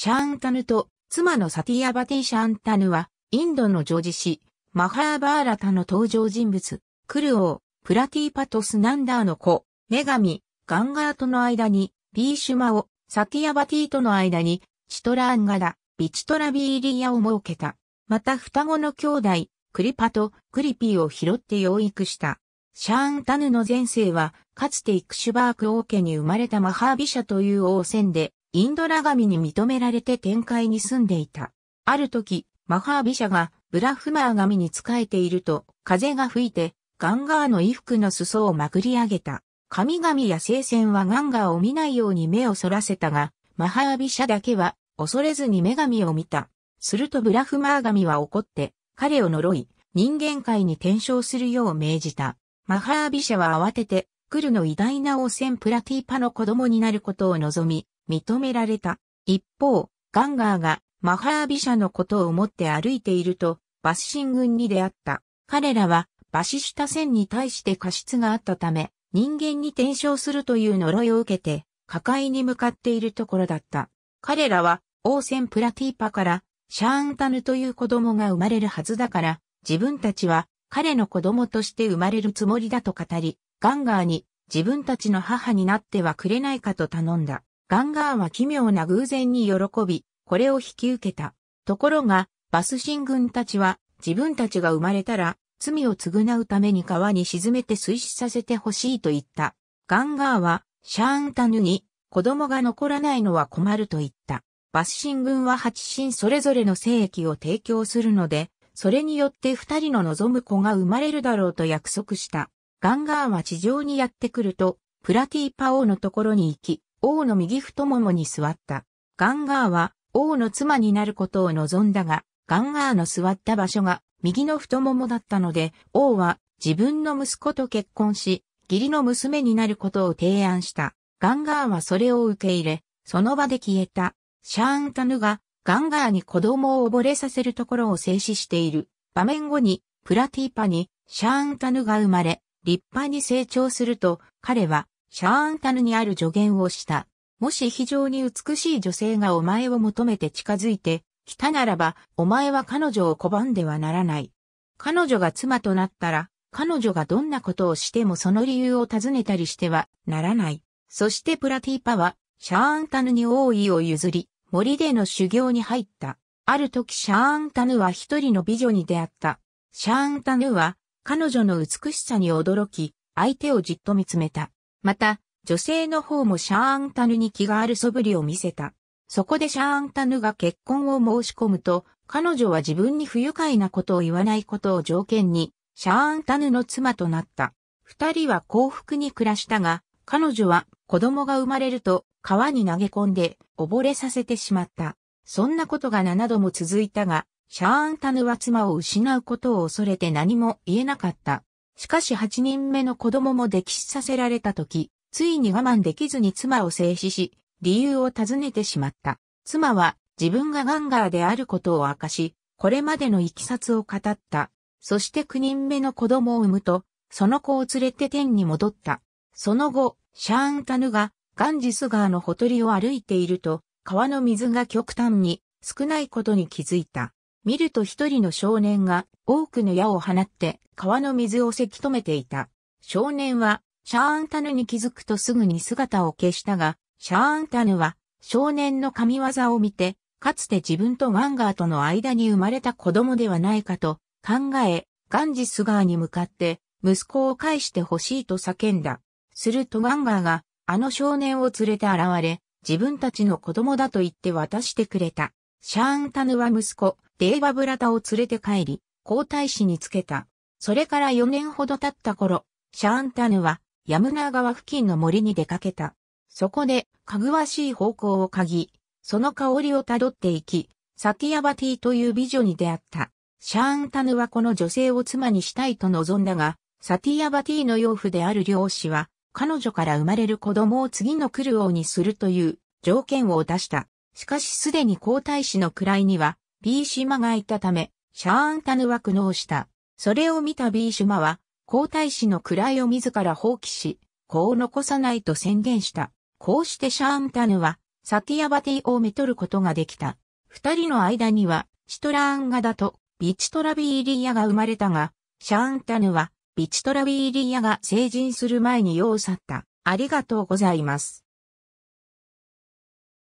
シャーンタヌと妻のサティアバティ・シャーンタヌは、インドの女児誌、マハーバーラタの登場人物、クルオー、プラティパトスナンダーの子、女神、ガンガーとの間に、ビーシュマオ、サティアバティとの間に、チトラアンガラ、ビチトラビーリアを設けた。また双子の兄弟、クリパとクリピーを拾って養育した。シャーンタヌの前世は、かつてイクシュバーク王家に生まれたマハービシャという王戦で、インドラ神に認められて天界に住んでいた。ある時、マハービシャがブラフマー神に仕えていると、風が吹いて、ガンガーの衣服の裾をまくり上げた。神々や聖戦はガンガーを見ないように目をそらせたが、マハービシャだけは恐れずに女神を見た。するとブラフマー神は怒って、彼を呪い、人間界に転生するよう命じた。マハービシャは慌てて、来るの偉大な王戦プラティーパの子供になることを望み、認められた。一方、ガンガーがマハービシャのことを思って歩いていると、バシシン軍に出会った。彼らは、バシシュタ戦に対して過失があったため、人間に転生するという呪いを受けて、破壊に向かっているところだった。彼らは、王戦プラティーパから、シャーンタヌという子供が生まれるはずだから、自分たちは、彼の子供として生まれるつもりだと語り、ガンガーに、自分たちの母になってはくれないかと頼んだ。ガンガーンは奇妙な偶然に喜び、これを引き受けた。ところが、バス進軍たちは、自分たちが生まれたら、罪を償うために川に沈めて水死させてほしいと言った。ガンガーは、シャーンタヌに、子供が残らないのは困ると言った。バス進軍は八神それぞれの精液を提供するので、それによって二人の望む子が生まれるだろうと約束した。ガンガーは地上にやってくると、プラティパ王のところに行き、王の右太ももに座った。ガンガーは王の妻になることを望んだが、ガンガーの座った場所が右の太ももだったので、王は自分の息子と結婚し、義理の娘になることを提案した。ガンガーはそれを受け入れ、その場で消えた。シャーンタヌがガンガーに子供を溺れさせるところを静止している。場面後に、プラティーパにシャーンタヌが生まれ、立派に成長すると、彼はシャーンタヌにある助言をした。もし非常に美しい女性がお前を求めて近づいて来たならば、お前は彼女を拒んではならない。彼女が妻となったら、彼女がどんなことをしてもその理由を尋ねたりしてはならない。そしてプラティーパは、シャーンタヌに王位を譲り、森での修行に入った。ある時シャーンタヌは一人の美女に出会った。シャーンタヌは、彼女の美しさに驚き、相手をじっと見つめた。また、女性の方もシャーンタヌに気がある素振りを見せた。そこでシャーンタヌが結婚を申し込むと、彼女は自分に不愉快なことを言わないことを条件に、シャーンタヌの妻となった。二人は幸福に暮らしたが、彼女は子供が生まれると川に投げ込んで溺れさせてしまった。そんなことが7度も続いたが、シャーンタヌは妻を失うことを恐れて何も言えなかった。しかし8人目の子供も溺死させられた時、ついに我慢できずに妻を制止し、理由を尋ねてしまった。妻は自分がガンガーであることを明かし、これまでの経きを語った。そして9人目の子供を産むと、その子を連れて天に戻った。その後、シャーンタヌがガンジス川のほとりを歩いていると、川の水が極端に少ないことに気づいた。見ると一人の少年が多くの矢を放って川の水をせき止めていた。少年はシャーンタヌに気づくとすぐに姿を消したが、シャーンタヌは少年の神業を見て、かつて自分とガンガーとの間に生まれた子供ではないかと考え、ガンジス川に向かって息子を返してほしいと叫んだ。するとガンガーがあの少年を連れて現れ、自分たちの子供だと言って渡してくれた。シャーンタヌは息子、デバ・ブラタを連れて帰り、皇太子につけた。それから4年ほど経った頃、シャーンタヌは、ヤムナー川付近の森に出かけた。そこで、かぐわしい方向を嗅ぎ、その香りをたどっていき、サティアバティという美女に出会った。シャーンタヌはこの女性を妻にしたいと望んだが、サティアバティの養父である漁師は、彼女から生まれる子供を次の来る王にするという条件を出した。しかしすでに皇太子の位には B マがいたため、シャーンタヌは苦悩した。それを見た B マは、皇太子の位を自ら放棄し、子を残さないと宣言した。こうしてシャーンタヌは、サティアバティをめとることができた。二人の間には、シトラーンガダとビチトラビーリヤが生まれたが、シャーンタヌはビチトラビーリヤが成人する前に世を去った。ありがとうございます。